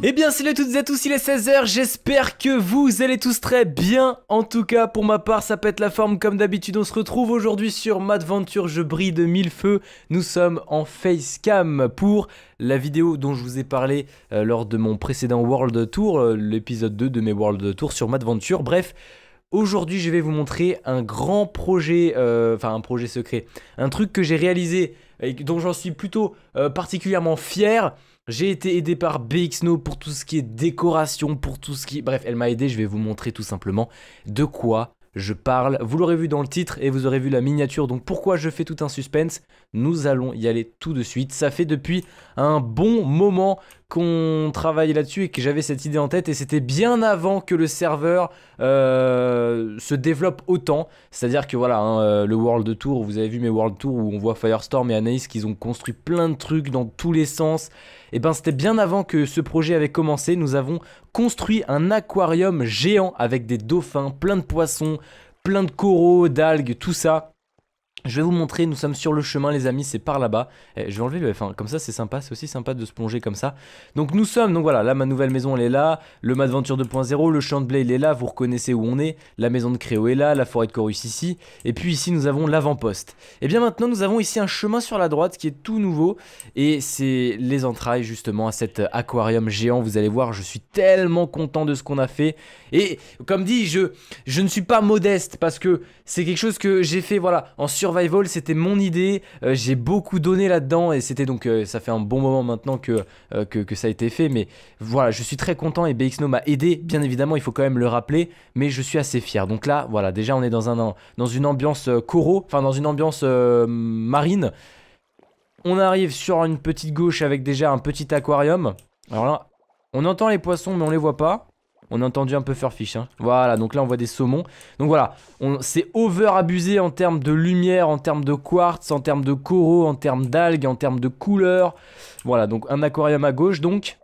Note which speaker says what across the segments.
Speaker 1: Eh bien salut à toutes et à tous, il est 16h, j'espère que vous allez tous très bien En tout cas pour ma part ça pète la forme comme d'habitude On se retrouve aujourd'hui sur Madventure, je brille de mille feux Nous sommes en facecam pour la vidéo dont je vous ai parlé euh, lors de mon précédent World Tour euh, L'épisode 2 de mes World Tours sur Madventure, bref Aujourd'hui je vais vous montrer un grand projet, euh, enfin un projet secret Un truc que j'ai réalisé et dont j'en suis plutôt particulièrement fier j'ai été aidé par BXNO pour tout ce qui est décoration, pour tout ce qui... Bref, elle m'a aidé, je vais vous montrer tout simplement de quoi je parle. Vous l'aurez vu dans le titre et vous aurez vu la miniature, donc pourquoi je fais tout un suspense Nous allons y aller tout de suite. Ça fait depuis un bon moment qu'on travaillait là-dessus et que j'avais cette idée en tête et c'était bien avant que le serveur euh, se développe autant. C'est-à-dire que voilà, hein, euh, le World Tour, vous avez vu mes World Tour où on voit Firestorm et Anaïs qu'ils ont construit plein de trucs dans tous les sens. Et eh ben c'était bien avant que ce projet avait commencé, nous avons construit un aquarium géant avec des dauphins, plein de poissons, plein de coraux, d'algues, tout ça. Je vais vous montrer, nous sommes sur le chemin les amis, c'est par là-bas. Eh, je vais enlever le F1, comme ça c'est sympa, c'est aussi sympa de se plonger comme ça. Donc nous sommes, donc voilà, là ma nouvelle maison elle est là, le Madventure 2.0, le champ de blé il est là, vous reconnaissez où on est, la maison de Créo est là, la forêt de Corus ici, et puis ici nous avons l'avant-poste. Et eh bien maintenant nous avons ici un chemin sur la droite qui est tout nouveau, et c'est les entrailles justement à cet aquarium géant, vous allez voir, je suis tellement content de ce qu'on a fait. Et comme dit, je, je ne suis pas modeste parce que c'est quelque chose que j'ai fait, voilà, en surveillance c'était mon idée, euh, j'ai beaucoup donné là-dedans et c'était donc, euh, ça fait un bon moment maintenant euh, que, que, ça a été fait, mais voilà, je suis très content et BXNO m'a aidé, bien évidemment, il faut quand même le rappeler, mais je suis assez fier. Donc là, voilà, déjà on est dans, un, dans une ambiance coraux, enfin dans une ambiance marine. On arrive sur une petite gauche avec déjà un petit aquarium. Alors là, on entend les poissons mais on les voit pas. On a entendu un peu Furfish. Hein. Voilà, donc là on voit des saumons. Donc voilà, c'est over abusé en termes de lumière, en termes de quartz, en termes de coraux, en termes d'algues, en termes de couleurs. Voilà, donc un aquarium à gauche donc.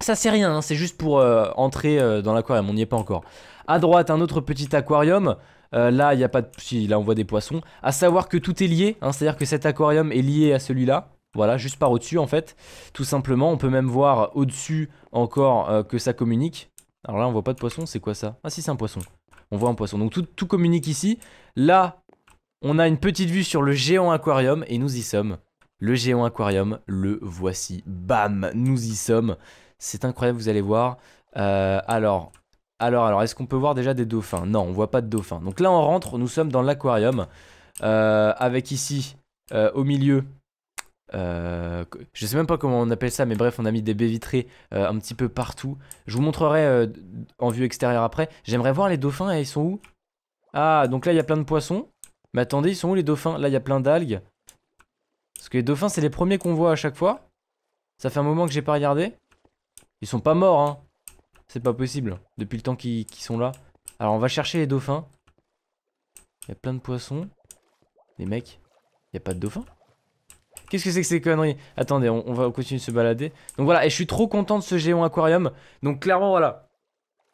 Speaker 1: Ça c'est rien, hein, c'est juste pour euh, entrer euh, dans l'aquarium, on n'y est pas encore. À droite, un autre petit aquarium. Euh, là, il n'y a pas de... là on voit des poissons. À savoir que tout est lié, hein, c'est-à-dire que cet aquarium est lié à celui-là. Voilà, juste par au-dessus en fait, tout simplement. On peut même voir au-dessus encore que ça communique. Alors là, on voit pas de poisson, c'est quoi ça Ah si, c'est un poisson. On voit un poisson. Donc tout, communique ici. Là, on a une petite vue sur le géant aquarium et nous y sommes. Le géant aquarium, le voici. Bam, nous y sommes. C'est incroyable, vous allez voir. Euh, alors, alors, alors, est-ce qu'on peut voir déjà des dauphins Non, on voit pas de dauphins. Donc là, on rentre, nous sommes dans l'aquarium. Euh, avec ici, euh, au milieu, euh, je sais même pas comment on appelle ça, mais bref, on a mis des baies vitrées euh, un petit peu partout. Je vous montrerai euh, en vue extérieure après. J'aimerais voir les dauphins, et ils sont où Ah, donc là, il y a plein de poissons. Mais attendez, ils sont où les dauphins Là, il y a plein d'algues. Parce que les dauphins, c'est les premiers qu'on voit à chaque fois. Ça fait un moment que j'ai pas regardé. Ils sont pas morts, hein. C'est pas possible, depuis le temps qu'ils sont là. Alors, on va chercher les dauphins. Il y a plein de poissons. Les mecs, il y a pas de dauphins Qu'est-ce que c'est que ces conneries Attendez, on, va continuer de se balader. Donc voilà, et je suis trop content de ce géant aquarium. Donc clairement, voilà.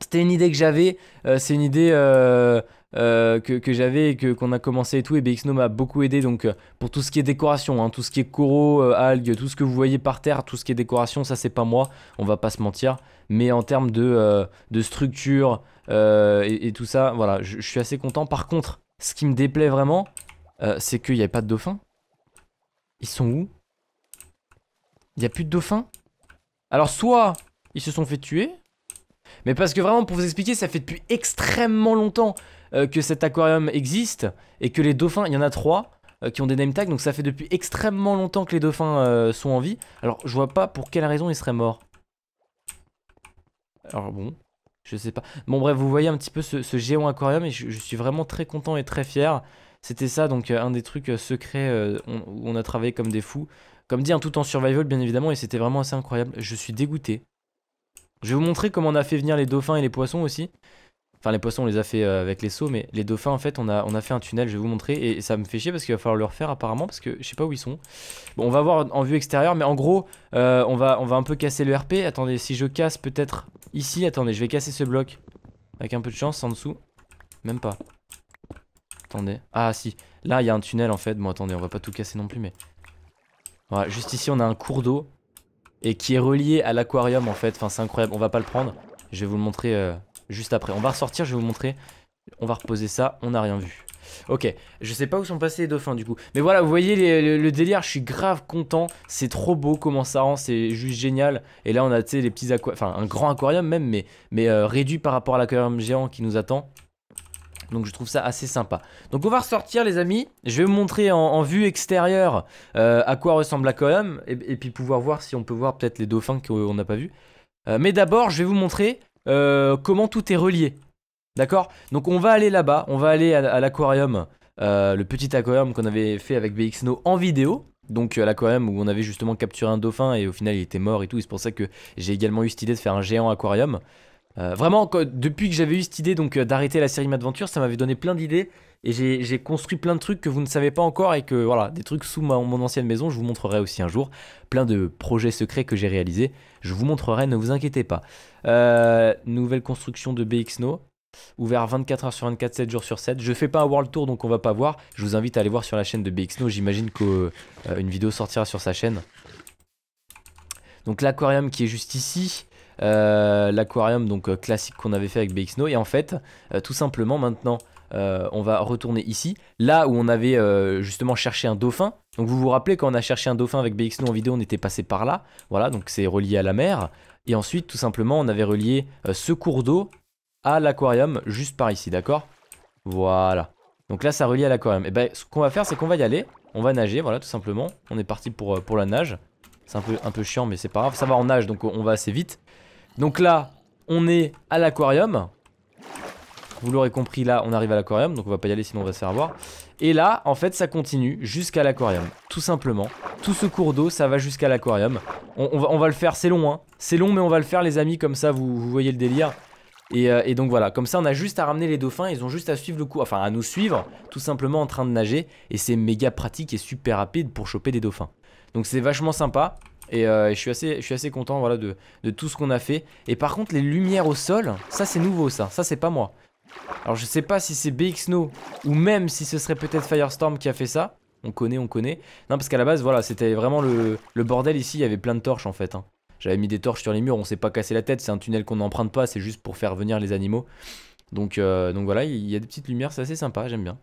Speaker 1: C'était une idée que j'avais. Euh, c'est une idée... Euh, euh, que, j'avais et que qu'on a commencé et tout et BXNO m'a beaucoup aidé donc pour tout ce qui est décoration hein, tout ce qui est coraux algues tout ce que vous voyez par terre tout ce qui est décoration ça c'est pas moi on va pas se mentir mais en termes de, structure et, tout ça voilà je, je, suis assez content par contre ce qui me déplaît vraiment c'est qu'il n'y avait pas de dauphin ils sont où Il n'y a plus de dauphins Alors soit ils se sont fait tuer, mais parce que vraiment pour vous expliquer, ça fait depuis extrêmement longtemps euh, que cet aquarium existe et que les dauphins, il y en a trois euh, qui ont des name tags, donc ça fait depuis extrêmement longtemps que les dauphins euh, sont en vie. Alors je vois pas pour quelle raison ils seraient morts. Alors bon, je sais pas. Bon bref, vous voyez un petit peu ce, géant aquarium et je, suis vraiment très content et très fier. C'était ça, donc euh, un des trucs euh, secrets euh, où on a travaillé comme des fous. Comme dit, un tout en survival, bien évidemment, et c'était vraiment assez incroyable. Je suis dégoûté. Je vais vous montrer comment on a fait venir les dauphins et les poissons aussi. Enfin, les poissons, on les a fait avec les seaux, mais les dauphins, en fait, on a, on a fait un tunnel. Je vais vous montrer. Et, ça me fait chier parce qu'il va falloir le refaire apparemment. Parce que je sais pas où ils sont. Bon, on va voir en vue extérieure. Mais en gros, on, va, on va un peu casser le RP. Attendez, si je casse peut-être ici. Attendez, je vais casser ce bloc. Avec un peu de chance en dessous. Même pas. Attendez. Ah si, là il y a un tunnel en fait. Bon attendez, on va pas tout casser non plus mais... Voilà, juste ici on a un cours d'eau. Et qui est relié à l'aquarium en fait. Enfin c'est incroyable, on va pas le prendre. Je vais vous le montrer euh, juste après. On va ressortir, je vais vous montrer. On va reposer ça, on n'a rien vu. Ok, je sais pas où sont passés les dauphins du coup. Mais voilà, vous voyez le, délire, je suis grave content. C'est trop beau comment ça rend, c'est juste génial. Et là on a, tu sais, les petits aquariums, enfin un grand aquarium même, mais, mais euh, réduit par rapport à l'aquarium géant qui nous attend. Donc je trouve ça assez sympa. Donc on va ressortir les amis. Je vais vous montrer en, vue extérieure euh, à quoi ressemble l'aquarium Et, puis pouvoir voir si on peut voir peut-être les dauphins qu'on n'a pas vus. Euh, mais d'abord je vais vous montrer euh, comment tout est relié. D'accord Donc on va aller là-bas. On va aller à, l'aquarium. le petit aquarium qu'on avait fait avec BXNO en vidéo. Donc à l'aquarium où on avait justement capturé un dauphin et au final il était mort et tout. c'est pour ça que j'ai également eu cette idée de faire un géant aquarium. Euh, vraiment, depuis que j'avais eu cette idée donc euh, d'arrêter la série Madventure, ça m'avait donné plein d'idées et j'ai construit plein de trucs que vous ne savez pas encore et que voilà, des trucs sous mon ancienne maison, je vous montrerai aussi un jour. Plein de projets secrets que j'ai réalisés, je vous montrerai, ne vous inquiétez pas. Euh, nouvelle construction de BXNO, ouvert 24h sur 24, 7 jours sur 7. Je fais pas un world tour donc on va pas voir. Je vous invite à aller voir sur la chaîne de BXNO, j'imagine qu'une vidéo sortira sur sa chaîne. Donc l'aquarium qui est juste ici. Euh, l'aquarium donc euh, classique qu'on avait fait avec BXNO. Et en fait, euh, tout simplement maintenant, on va retourner ici, là où on avait justement cherché un dauphin. Donc vous vous rappelez quand on a cherché un dauphin avec BXNO en vidéo, on était passé par là. Voilà, donc c'est relié à la mer. Et ensuite, tout simplement, on avait relié ce cours d'eau à l'aquarium, juste par ici, d'accord Voilà. Donc là, ça relie à l'aquarium. Et eh ben, ce qu'on va faire, c'est qu'on va y aller. On va nager, voilà, tout simplement. On est parti pour, pour la nage. C'est un peu, un peu chiant, mais c'est pas grave. Ça va, en nage, donc on va assez vite. Donc là, on est à l'aquarium. Vous l'aurez compris, là, on arrive à l'aquarium. Donc on va pas y aller, sinon on va se faire voir. Et là, en fait, ça continue jusqu'à l'aquarium. Tout simplement. Tout ce cours d'eau, ça va jusqu'à l'aquarium. On, va, le faire, c'est long, hein. C'est long, mais on va le faire, les amis. Comme ça, vous, voyez le délire. Et, euh, et, donc voilà, comme ça on a juste à ramener les dauphins, ils ont juste à suivre le cours, enfin à nous suivre, tout simplement en train de nager, et c'est méga pratique et super rapide pour choper des dauphins. Donc c'est vachement sympa, et euh, je, suis assez, je suis assez content voilà, de, de tout ce qu'on a fait. Et par contre, les lumières au sol, ça c'est nouveau ça. Ça c'est pas moi. Alors je sais pas si c'est BXNO ou même si ce serait peut-être Firestorm qui a fait ça. On connaît, on connaît. Non, parce qu'à la base, voilà, c'était vraiment le, bordel ici. Il y avait plein de torches en fait. Hein. J'avais mis des torches sur les murs, on s'est pas cassé la tête. C'est un tunnel qu'on n'emprunte pas, c'est juste pour faire venir les animaux. Donc, euh, donc voilà, il y, a des petites lumières, c'est assez sympa, j'aime bien.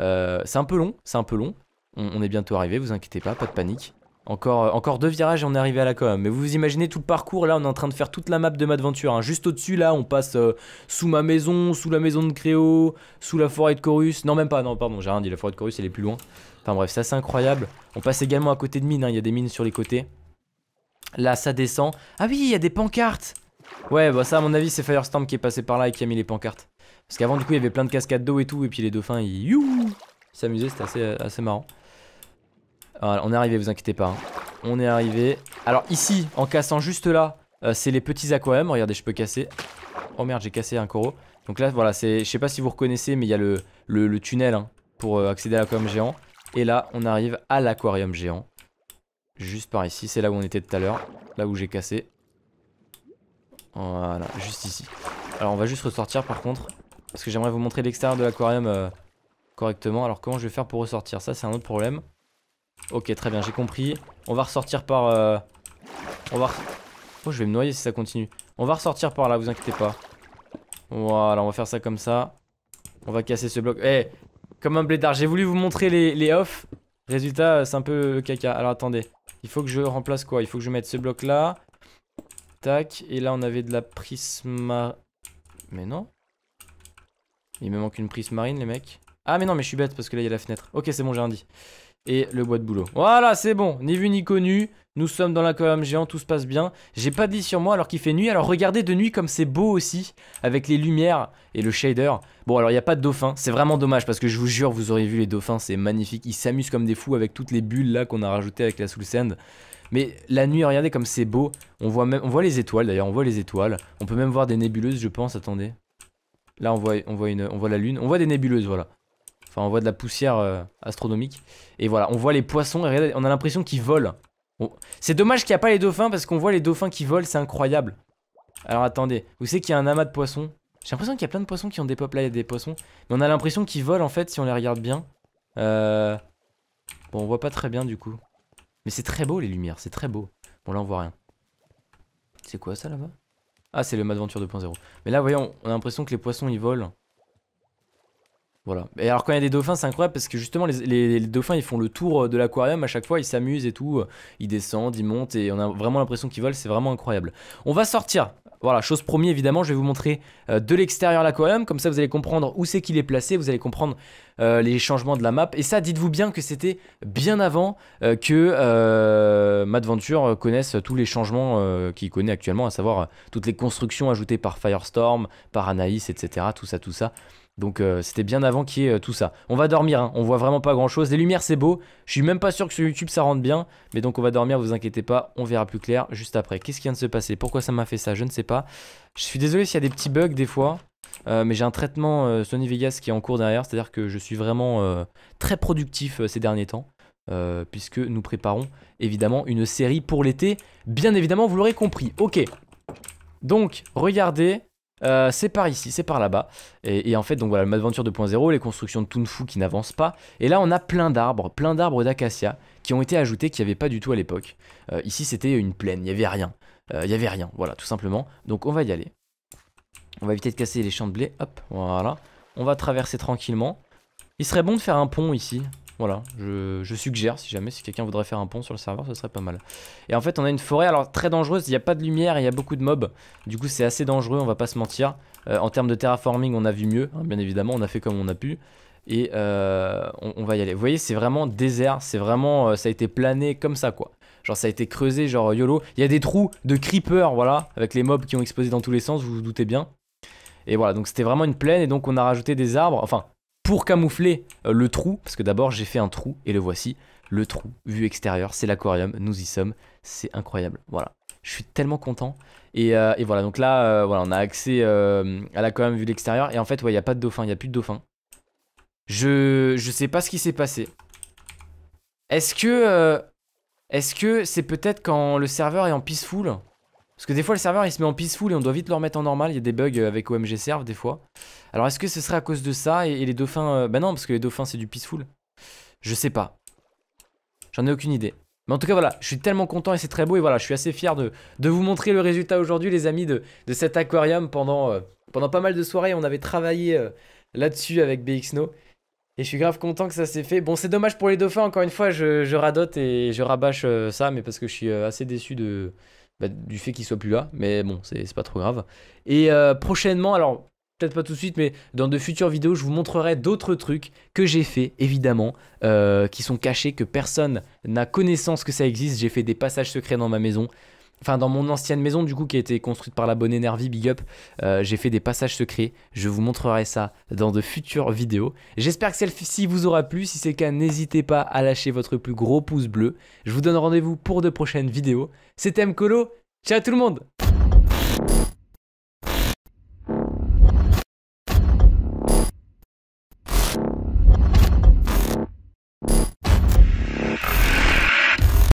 Speaker 1: Euh, c'est un peu long, c'est un peu long. On, on est bientôt arrivé, vous inquiétez pas, pas de panique. Encore, euh, encore deux virages et on est arrivé à la com. Mais vous vous imaginez tout le parcours, là on est en train de faire toute la map de Madventure. Hein. Juste au-dessus, là on passe euh, sous ma maison, sous la maison de Créo, sous la forêt de Chorus. Non même pas, non pardon, j'ai rien dit, la forêt de Chorus elle est plus loin. Enfin bref, ça c'est incroyable. On passe également à côté de mines, hein. il y a des mines sur les côtés. Là ça descend. Ah oui, il y a des pancartes Ouais, bah ça à mon avis c'est Firestorm qui est passé par là et qui a mis les pancartes. Parce qu'avant du coup il y avait plein de cascades d'eau et tout, et puis les dauphins ils s'amusaient, c'était assez, euh, assez marrant on est arrivé, vous inquiétez pas. Hein. On est arrivé. Alors ici, en cassant juste là, euh, c'est les petits aquariums. Regardez, je peux casser. Oh merde, j'ai cassé un coraux. Donc là, voilà, c'est, je sais pas si vous reconnaissez, mais il y a le, tunnel hein, pour euh, accéder à l'aquarium géant. Et là, on arrive à l'aquarium géant. Juste par ici, c'est là où on était tout à l'heure. Là où j'ai cassé. Voilà, juste ici. Alors on va juste ressortir par contre. Parce que j'aimerais vous montrer l'extérieur de l'aquarium euh, correctement. Alors comment je vais faire pour ressortir Ça, c'est un autre problème. Ok, très bien, j'ai compris. On va ressortir par... Euh, on va... Oh, je vais me noyer si ça continue. On va ressortir par là, vous inquiétez pas. Voilà, on va faire ça comme ça. On va casser ce bloc. Eh, comme un blédard, j'ai voulu vous montrer les, les off. Résultat, euh, c'est un peu caca. Alors attendez, il faut que je remplace quoi Il faut que je mette ce bloc là. Tac, et là on avait de la prisma... Mais non Il me manque une prise marine les mecs. Ah mais non mais je suis bête parce que là il y a la fenêtre. Ok c'est bon j'ai un dit et le bois de boulot. Voilà, c'est bon, ni vu ni connu. Nous sommes dans la l'aquarium géant, tout se passe bien. J'ai pas de lit sur moi alors qu'il fait nuit. Alors regardez de nuit comme c'est beau aussi, avec les lumières et le shader. Bon, alors il n'y a pas de dauphin, c'est vraiment dommage parce que je vous jure, vous aurez vu les dauphins, c'est magnifique. Ils s'amusent comme des fous avec toutes les bulles là qu'on a rajoutées avec la Soul Sand. Mais la nuit, regardez comme c'est beau. On voit, même, on voit les étoiles d'ailleurs, on voit les étoiles. On peut même voir des nébuleuses, je pense, attendez. Là, on voit, on voit, une, on voit la lune. On voit des nébuleuses, voilà. Enfin, on voit de la poussière euh, astronomique. Et voilà, on voit les poissons. Et on a l'impression qu'ils volent. C'est dommage qu'il n'y a pas les dauphins parce qu'on voit les dauphins qui volent, c'est incroyable. Alors attendez, vous savez qu'il y a un amas de poissons J'ai l'impression qu'il y a plein de poissons qui ont des peuples là, il y a des poissons. Mais on a l'impression qu'ils volent en fait si on les regarde bien. Euh, bon, on voit pas très bien du coup. Mais c'est très beau les lumières, c'est très beau. Bon là on voit rien. C'est quoi ça là-bas Ah c'est le Madventure 2.0. Mais là voyons, on a l'impression que les poissons ils volent. Et alors quand il y a des dauphins, c'est incroyable parce que justement les, dauphins ils font le tour euh, de l'aquarium à chaque fois, ils s'amusent et tout, euh, ils descendent, ils montent et on a vraiment l'impression qu'ils volent, c'est vraiment incroyable. On va sortir. Voilà, chose promise évidemment, je vais vous montrer euh, de l'extérieur l'aquarium, comme ça vous allez comprendre où c'est qu'il est placé, vous allez comprendre les changements de la map. Et ça, dites-vous bien que c'était bien avant que Madventure connaisse tous les changements qu'il connaît actuellement, à savoir toutes les constructions ajoutées par Firestorm, par Anaïs, etc. Tout ça, tout ça. Donc euh, c'était bien avant qu'il y ait euh, tout ça. On va dormir, hein. on voit vraiment pas grand chose. Les lumières c'est beau, je suis même pas sûr que sur YouTube ça rentre bien. Mais donc on va dormir, vous inquiétez pas, on verra plus clair juste après. Qu'est-ce qui vient de se passer Pourquoi ça m'a fait ça Je ne sais pas. Je suis désolé s'il y a des petits bugs des fois. Euh, mais j'ai un traitement Sony Vegas qui est en cours derrière, c'est-à-dire que je suis vraiment très productif ces derniers temps. puisque nous préparons évidemment une série pour l'été. Bien évidemment, vous l'aurez compris. Ok. Donc, regardez, euh, c'est par ici, c'est par là-bas. Et, en fait, donc voilà, Madventure 2.0, les constructions de Tunfu qui n'avancent pas. Et là, on a plein d'arbres, plein d'arbres d'acacia qui ont été ajoutés, qui n'y avait pas du tout à l'époque. Euh, ici, c'était une plaine, il n'y avait rien. Euh, il n'y avait rien, voilà, tout simplement. Donc on va y aller. On va éviter de casser les champs de blé, hop, voilà. On va traverser tranquillement. Il serait bon de faire un pont ici. Voilà, je, suggère, si jamais si quelqu'un voudrait faire un pont sur le serveur, ce serait pas mal. Et en fait, on a une forêt, alors très dangereuse, il n'y a pas de lumière, il y a beaucoup de mobs. Du coup, c'est assez dangereux, on va pas se mentir. Euh, en termes de terraforming, on a vu mieux, hein, bien évidemment, on a fait comme on a pu. Et euh, on, va y aller. Vous voyez, c'est vraiment désert, c'est vraiment, euh, ça a été plané comme ça, quoi. Genre ça a été creusé, genre YOLO. Il y a des trous de creeper, voilà, avec les mobs qui ont explosé dans tous les sens, vous vous doutez bien. Et voilà, donc c'était vraiment une plaine et donc on a rajouté des arbres, enfin pour camoufler euh, le trou, parce que d'abord j'ai fait un trou, et le voici, le trou, vue extérieure, c'est l'aquarium, nous y sommes, c'est incroyable, voilà. Je suis tellement content. Et, euh, voilà, donc là, euh, voilà, on a accès à quand vue de l'extérieur, et en fait, il y n'y a pas de dauphin, il n'y a plus de dauphin. Je, je sais pas ce qui s'est passé. Est-ce que... Est-ce que c'est peut-être quand le serveur est en peaceful parce que des fois, le serveur il se met en peaceful et on doit vite le remettre en normal. Il y a des bugs euh, avec OMG Serve des fois. Alors, est-ce que ce serait à cause de ça et, les dauphins. Euh, bah non, parce que les dauphins c'est du peaceful. Je sais pas. J'en ai aucune idée. Mais en tout cas, voilà, je suis tellement content et c'est très beau. Et voilà, je suis assez fier de, vous montrer le résultat aujourd'hui, les amis, de, cet aquarium. Pendant, euh, pendant pas mal de soirées, on avait travaillé là-dessus avec BXNO. Et je suis grave content que ça s'est fait. Bon, c'est dommage pour les dauphins, encore une fois, je, radote et je rabâche ça, mais parce que je suis assez déçu de, bah, du fait qu'il soit plus là, mais bon, c'est pas trop grave. Et euh, prochainement, alors peut-être pas tout de suite, mais dans de futures vidéos, je vous montrerai d'autres trucs que j'ai fait, évidemment, euh, qui sont cachés, que personne n'a connaissance que ça existe. J'ai fait des passages secrets dans ma maison enfin dans mon ancienne maison du coup qui a été construite par la bonne énergie Big Up, euh, j'ai fait des passages secrets. Je vous montrerai ça dans de futures vidéos. J'espère que celle-ci vous aura plu. Si c'est le cas, n'hésitez pas à lâcher votre plus gros pouce bleu. Je vous donne rendez-vous pour de prochaines vidéos. C'était Mkolo. Ciao tout le monde